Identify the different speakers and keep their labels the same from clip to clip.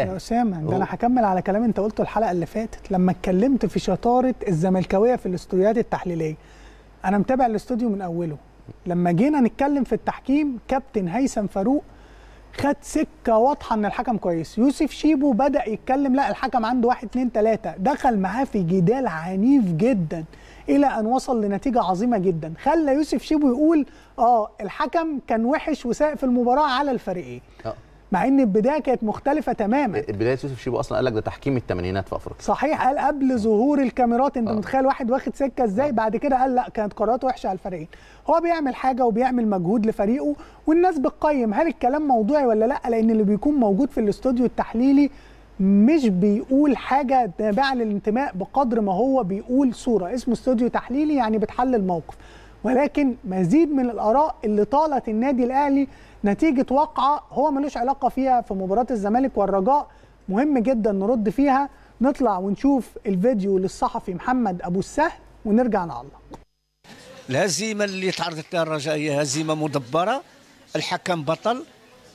Speaker 1: يا اسامه ده انا هكمل على كلام انت قلته الحلقه اللي فاتت لما اتكلمت في شطاره الزملكاويه في الاستوديوهات التحليليه انا متابع الاستوديو من اوله لما جينا نتكلم في التحكيم كابتن هيثم فاروق خد سكه واضحه ان الحكم كويس يوسف شيبو بدا يتكلم لا الحكم عنده واحد اتنين تلاته دخل معاه في جدال عنيف جدا الى ان وصل لنتيجه عظيمه جدا خلى يوسف شيبو يقول اه الحكم كان وحش وساق في المباراه على الفريقين آه. مع ان البدايه كانت مختلفه تماما
Speaker 2: بدايه يوسف شيبو اصلا قال لك ده تحكيم الثمانينات في افريقيا
Speaker 1: صحيح قال قبل ظهور الكاميرات انت آه. متخيل واحد واخد سكه ازاي آه. بعد كده قال لا كانت قرارات وحشه على الفريقين هو بيعمل حاجه وبيعمل مجهود لفريقه والناس بتقيم هل الكلام موضوعي ولا لا لان اللي بيكون موجود في الاستوديو التحليلي مش بيقول حاجه تابعه للانتماء بقدر ما هو بيقول صوره اسمه استوديو تحليلي يعني بتحلل موقف ولكن مزيد من الاراء اللي طالت النادي الاهلي نتيجه واقعه هو ملوش علاقه فيها في مباراه الزمالك والرجاء مهم جدا نرد فيها نطلع ونشوف الفيديو للصحفي محمد ابو السهل ونرجع نعلق الهزيمه اللي تعرضت لها الرجاء هي هزيمه مدبره الحكم بطل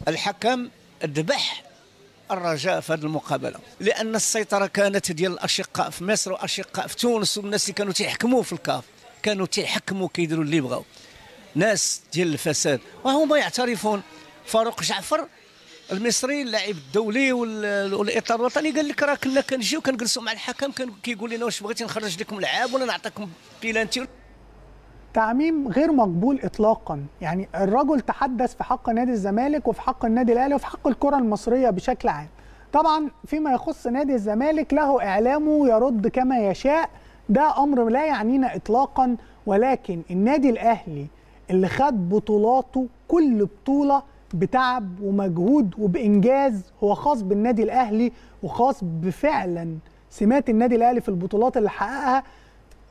Speaker 1: الحكم ذبح الرجاء في هذه المقابله لان السيطره كانت ديال الاشقاء في مصر واشقاء في تونس والناس اللي كانوا تيحكموا في الكاف كانوا تيحكموا كيديروا اللي بغاو ناس ديال الفساد وهما يعترفون فاروق جعفر المصري اللاعب الدولي والاطار الوطني قال لك راه كنا كنجيو كنجلسوا مع الحكم كان كيقول لنا واش بغيتي نخرج لكم لعاب ولا نعطيكم بيلانتي تعميم غير مقبول اطلاقا يعني الرجل تحدث في حق نادي الزمالك وفي حق النادي الاهلي وفي حق الكره المصريه بشكل عام طبعا فيما يخص نادي الزمالك له اعلامه يرد كما يشاء ده امر لا يعنينا اطلاقا ولكن النادي الاهلي اللي خد بطولاته كل بطوله بتعب ومجهود وبانجاز هو خاص بالنادي الاهلي وخاص بفعلا سمات النادي الاهلي في البطولات اللي حققها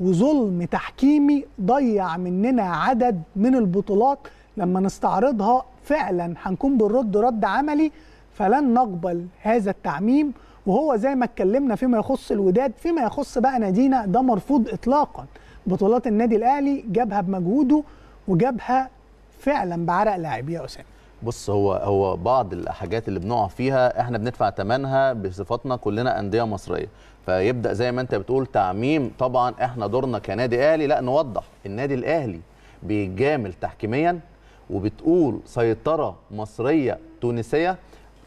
Speaker 1: وظلم تحكيمي ضيع مننا عدد من البطولات لما نستعرضها فعلا هنكون بنرد رد عملي فلن نقبل هذا التعميم وهو زي ما اتكلمنا فيما يخص الوداد فيما يخص بقى نادينا ده مرفوض اطلاقا بطولات النادي الاهلي جابها بمجهوده وجابها فعلا بعرق لاعب يا اسامه
Speaker 2: بص هو هو بعض الحاجات اللي بنقع فيها احنا بندفع ثمنها بصفتنا كلنا انديه مصريه فيبدا زي ما انت بتقول تعميم طبعا احنا دورنا كنادي اهلي لا نوضح النادي الاهلي بيجامل تحكيميا وبتقول سيطره مصريه تونسيه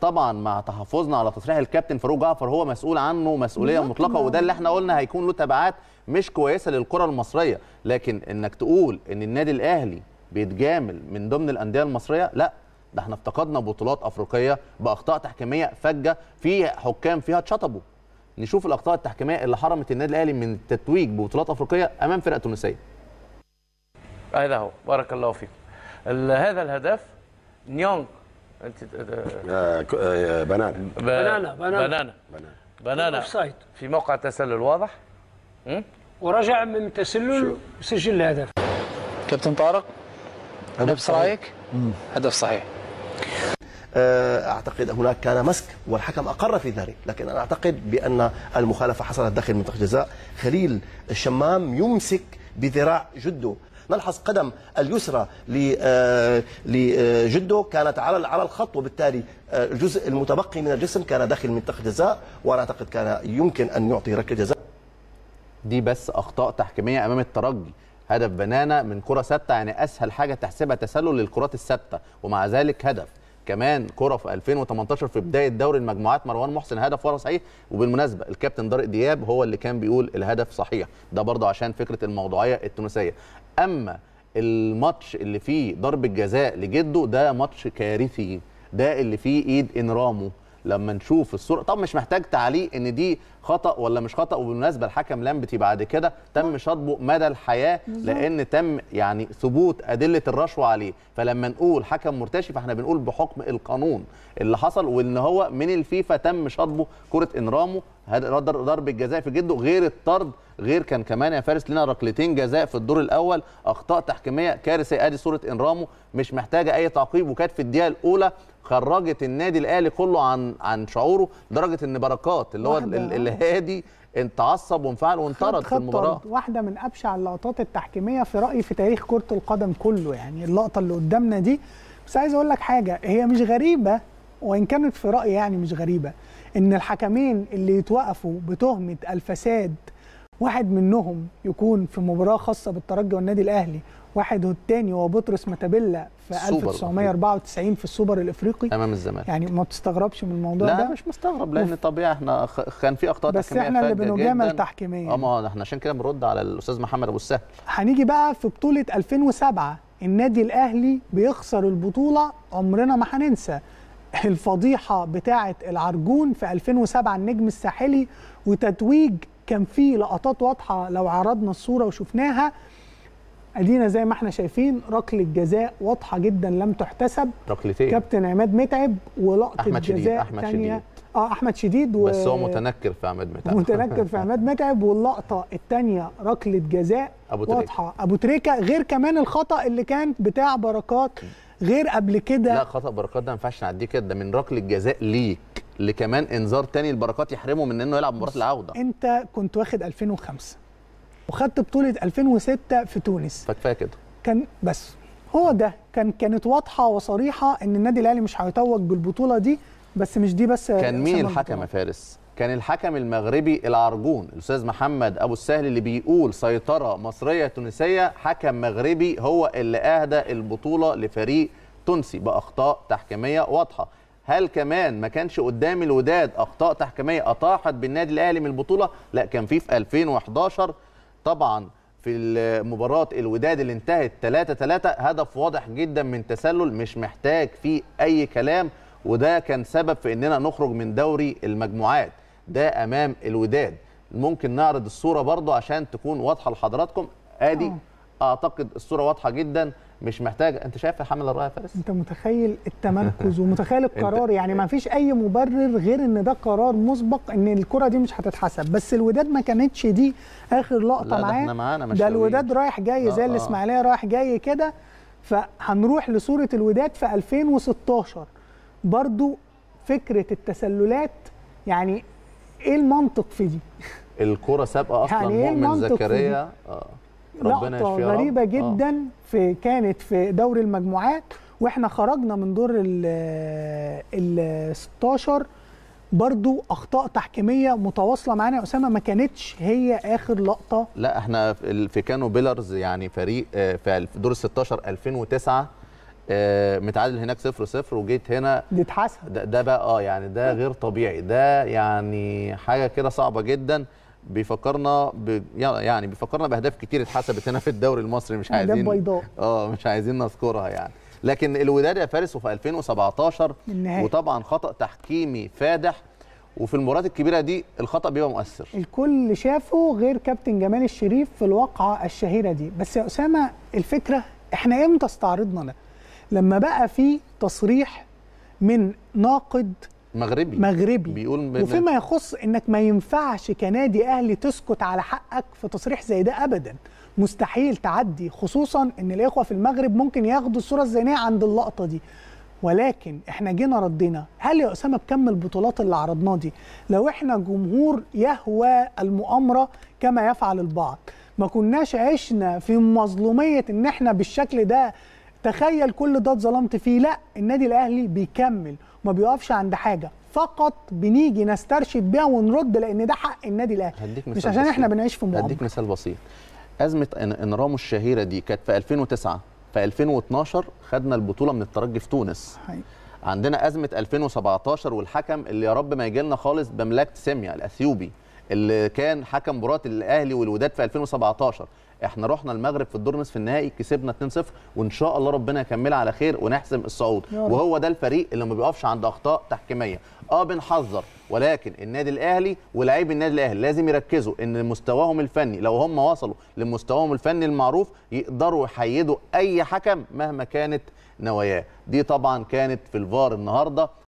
Speaker 2: طبعا مع تحفظنا على تصريح الكابتن فاروق جعفر هو مسؤول عنه مسؤوليه مطلقه وده اللي احنا قلنا هيكون له تبعات مش كويسه للكره المصريه لكن انك تقول ان النادي الاهلي بيتجامل من ضمن الانديه المصريه لا ده احنا افتقدنا بطولات افريقيه باخطاء تحكيميه فجه في حكام فيها اتشطبوا نشوف الاخطاء التحكيميه اللي حرمت النادي الاهلي من التتويج ببطولات افريقيه امام فرقه تونسيه هذا هو بارك الله فيكم هذا الهدف نيونغ انت آه، آه، بنانا بنانا بنانا بنانا في موقع تسلل واضح ورجع من تسلل سجل الهدف كابتن طارق نفس رايك هدف صحيح آه، اعتقد هناك كان مسك والحكم اقر في ذلك لكن انا اعتقد بان المخالفه حصلت داخل منطقه الجزاء خليل الشمام يمسك بذراع جده نلحظ قدم اليسرى لجده آه، آه، كانت على على الخط وبالتالي آه، الجزء المتبقي من الجسم كان داخل منطقه الجزاء وانا اعتقد كان يمكن ان يعطي ركله جزاء دي بس اخطاء تحكيميه امام الترجي هدف بنانا من كره ثابته يعني اسهل حاجه تحسبها تسلل للكرات الثابته ومع ذلك هدف كمان كره في 2018 في بدايه دوري المجموعات مروان محسن هدف ورا صحيح وبالمناسبه الكابتن طارق دياب هو اللي كان بيقول الهدف صحيح ده برضه عشان فكره الموضوعيه التونسيه اما الماتش اللي فيه ضربه جزاء لجده ده ماتش كارثي ده اللي فيه ايد انرامو لما نشوف الصوره طب مش محتاج تعليق ان دي خطا ولا مش خطا وبالمناسبه الحكم لامبتي بعد كده تم نعم. شطبه مدى الحياه لان تم يعني ثبوت ادله الرشوه عليه فلما نقول حكم مرتشي فاحنا بنقول بحكم القانون اللي حصل وان هو من الفيفا تم شطبه كره انرامو ضرب الجزاء في جده غير الطرد غير كان كمان يا فارس لنا ركلتين جزاء في الدور الاول اخطاء تحكيميه كارثه ادي صوره انرامو مش محتاجه اي تعقيب وكانت في الدقيقه الاولى خرجت النادي الاهلي كله عن عن شعوره لدرجه ان بركات اللي هو الهادي اتعصب وانفعل وانطرد في المباراه
Speaker 1: واحده من ابشع اللقطات التحكيميه في رايي في تاريخ كره القدم كله يعني اللقطه اللي قدامنا دي بس عايز اقول لك حاجه هي مش غريبه وان كانت في رايي يعني مش غريبه ان الحكمين اللي يتوقفوا بتهمه الفساد واحد منهم يكون في مباراه خاصه بالترجي والنادي الاهلي واحد والتاني هو بطرس متابيلا في 1994 في السوبر الافريقي امام الزمالك يعني ما بتستغربش من الموضوع لا ده لا مش مستغرب لان
Speaker 2: وف... طبيعي احنا خ... كان في اخطاء تحكيميه بس احنا اللي بنجامل تحكيميا اه ما احنا عشان كده بنرد على الاستاذ محمد ابو السهل
Speaker 1: هنيجي بقى في بطوله 2007 النادي الاهلي بيخسر البطوله عمرنا ما هننسى الفضيحه بتاعه العرجون في 2007 النجم الساحلي وتتويج كان فيه لقطات واضحه لو عرضنا الصوره وشفناها ادينا زي ما احنا شايفين ركله جزاء واضحه جدا لم تحتسب ركلتين إيه؟ كابتن عماد متعب ولقطه أحمد جزاء أحمد تانية شديد. اه احمد شديد و... بس هو متنكر
Speaker 2: في عماد متعب متنكر في
Speaker 1: عماد متعب واللقطه الثانيه ركله جزاء أبو واضحه ابو تريكه غير كمان الخطا اللي كان بتاع بركات
Speaker 2: غير قبل كده لا خطا بركات ده ما ينفعش نعديه كده ده من ركله جزاء ليك لكمان انذار تاني لبركات يحرمه من انه يلعب مباراه العوده
Speaker 1: انت كنت واخد 2005 وخدت بطوله 2006 في تونس فكفايه كده كان بس هو ده كان كانت واضحه وصريحه ان النادي الاهلي مش هيتوج بالبطوله دي بس مش دي بس كان مين الحكم يا
Speaker 2: فارس كان الحكم المغربي العرجون الاستاذ محمد ابو السهل اللي بيقول سيطره مصريه تونسيه حكم مغربي هو اللي اهدى البطوله لفريق تونسي باخطاء تحكيميه واضحه هل كمان ما كانش قدام الوداد اخطاء تحكيميه اطاحت بالنادي الاهلي من البطوله لا كان في في 2011 طبعا في مباراه الوداد اللي انتهت 3 3 هدف واضح جدا من تسلل مش محتاج فيه اي كلام وده كان سبب في اننا نخرج من دوري المجموعات ده امام الوداد ممكن نعرض الصوره برضه عشان تكون واضحه لحضراتكم ادي اه. اعتقد الصوره واضحه جدا مش محتاج انت شايف حامل الرايه فارس
Speaker 1: انت متخيل التمركز ومتخيل القرار يعني ما فيش اي مبرر غير ان ده قرار مسبق ان الكره دي مش هتتحسب بس الوداد ما كانتش دي اخر لقطه معاه ده ده الوداد رايح جاي زي آه. الاسماعيليه رايح جاي كده فهنروح لصوره الوداد في 2016 برضو فكره التسللات يعني ايه المنطق في دي؟
Speaker 2: الكرة سابقة اصلا يعني إيه مؤمن زكريا آه. ربنا يشفيه غريبة رب. آه. جدا
Speaker 1: آه. في كانت في دوري المجموعات واحنا خرجنا من دور ال 16 آه، برضو اخطاء تحكيميه متواصله معانا يا اسامه ما كانتش هي اخر لقطه
Speaker 2: لا احنا في كانو بيلرز يعني فريق آه، في دور 16 2009 آه، متعادل هناك 0 0 وجيت هنا بتتحسب ده, ده بقى اه يعني ده غير طبيعي ده يعني حاجه كده صعبه جدا بيفكرنا ب... يعني بيفكرنا باهداف كتير اتحسبت هنا في الدوري المصري مش عايزين بيضاء اه مش عايزين نذكرها يعني لكن الوداد يا فارس وفي 2017 النهاية. وطبعا خطا تحكيمي فادح وفي المباريات الكبيره دي الخطا بيبقى مؤثر
Speaker 1: الكل شافه غير كابتن جمال الشريف في الواقعه الشهيره دي بس يا اسامه الفكره احنا امتى استعرضنا ده لما بقى في تصريح من ناقد
Speaker 2: مغربي مغربي بيقول وفيما
Speaker 1: يخص انك ما ينفعش كنادي اهلي تسكت على حقك في تصريح زي ده ابدا مستحيل تعدي خصوصا ان الاخوه في المغرب ممكن ياخدوا الصوره الذهنيه عند اللقطه دي ولكن احنا جينا ردينا هل يا اسامه بكم البطولات اللي عرضناه دي لو احنا جمهور يهوى المؤامره كما يفعل البعض ما كناش عشنا في مظلوميه ان احنا بالشكل ده تخيل كل ده اتظلمت فيه لا النادي الاهلي بيكمل وما بيقفش عند حاجه فقط بنيجي نسترشد بيها ونرد لان ده حق النادي الاهلي
Speaker 2: هديك مثال مش عشان بسيط. احنا بنعيش في مؤامره هديك مثال بسيط ازمه انرامو الشهيره دي كانت في 2009 في 2012 خدنا البطوله من الترجي في تونس حقيقي. عندنا ازمه 2017 والحكم اللي يا رب ما يجي لنا خالص بملاك سيميا الاثيوبي اللي كان حكم مباراه الاهلي والوداد في 2017 احنا رحنا المغرب في الدور نصف النهائي كسبنا 2-0 وان شاء الله ربنا يكملها على خير ونحسم الصعود وهو ده الفريق اللي ما بيقفش عند اخطاء تحكيميه اه بنحذر ولكن النادي الاهلي ولاعيبي النادي الاهلي لازم يركزوا ان مستواهم الفني لو هم وصلوا لمستواهم الفني المعروف يقدروا يحيدوا اي حكم مهما كانت نواياه دي طبعا كانت في الفار النهارده